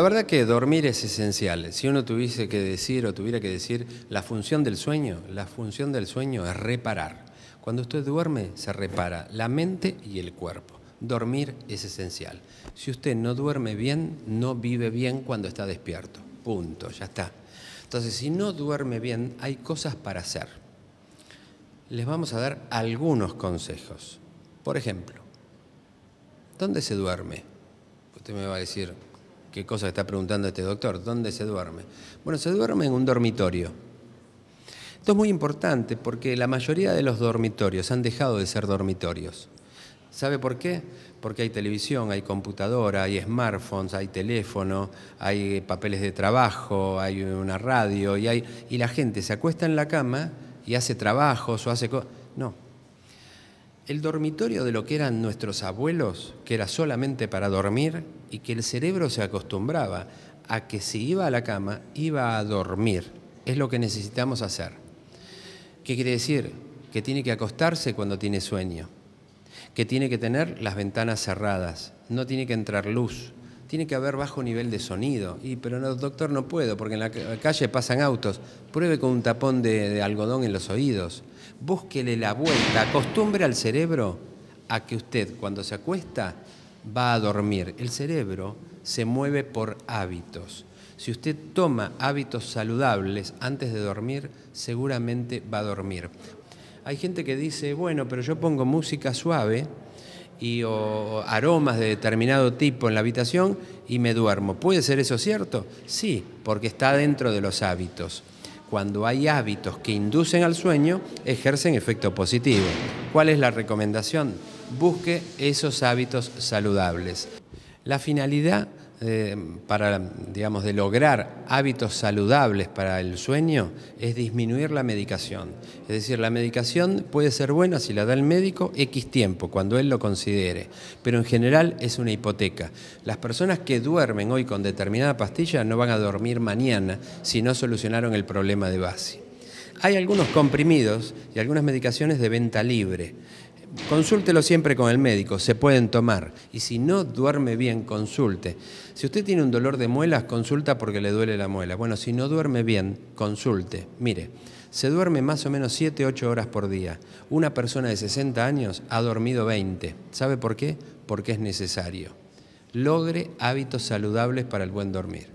La verdad que dormir es esencial. Si uno tuviese que decir o tuviera que decir la función del sueño, la función del sueño es reparar. Cuando usted duerme, se repara la mente y el cuerpo. Dormir es esencial. Si usted no duerme bien, no vive bien cuando está despierto. Punto, ya está. Entonces, si no duerme bien, hay cosas para hacer. Les vamos a dar algunos consejos. Por ejemplo, ¿dónde se duerme? Usted me va a decir, qué cosa está preguntando este doctor, ¿dónde se duerme? Bueno, se duerme en un dormitorio. Esto es muy importante porque la mayoría de los dormitorios han dejado de ser dormitorios. ¿Sabe por qué? Porque hay televisión, hay computadora, hay smartphones, hay teléfono, hay papeles de trabajo, hay una radio y, hay, y la gente se acuesta en la cama y hace trabajos o hace cosas. No. El dormitorio de lo que eran nuestros abuelos, que era solamente para dormir, y que el cerebro se acostumbraba a que si iba a la cama iba a dormir. Es lo que necesitamos hacer. ¿Qué quiere decir? Que tiene que acostarse cuando tiene sueño, que tiene que tener las ventanas cerradas, no tiene que entrar luz, tiene que haber bajo nivel de sonido. Y, pero no, doctor, no puedo, porque en la calle pasan autos. Pruebe con un tapón de, de algodón en los oídos. Búsquele la vuelta, acostumbre al cerebro a que usted cuando se acuesta va a dormir. El cerebro se mueve por hábitos. Si usted toma hábitos saludables antes de dormir, seguramente va a dormir. Hay gente que dice, bueno, pero yo pongo música suave y o, aromas de determinado tipo en la habitación y me duermo. ¿Puede ser eso cierto? Sí, porque está dentro de los hábitos. Cuando hay hábitos que inducen al sueño, ejercen efecto positivo. ¿Cuál es la recomendación? busque esos hábitos saludables. La finalidad eh, para, digamos, de lograr hábitos saludables para el sueño es disminuir la medicación. Es decir, la medicación puede ser buena si la da el médico X tiempo, cuando él lo considere, pero en general es una hipoteca. Las personas que duermen hoy con determinada pastilla no van a dormir mañana si no solucionaron el problema de base. Hay algunos comprimidos y algunas medicaciones de venta libre consúltelo siempre con el médico, se pueden tomar. Y si no duerme bien, consulte. Si usted tiene un dolor de muelas, consulta porque le duele la muela. Bueno, si no duerme bien, consulte. Mire, se duerme más o menos 7, 8 horas por día. Una persona de 60 años ha dormido 20. ¿Sabe por qué? Porque es necesario. Logre hábitos saludables para el buen dormir.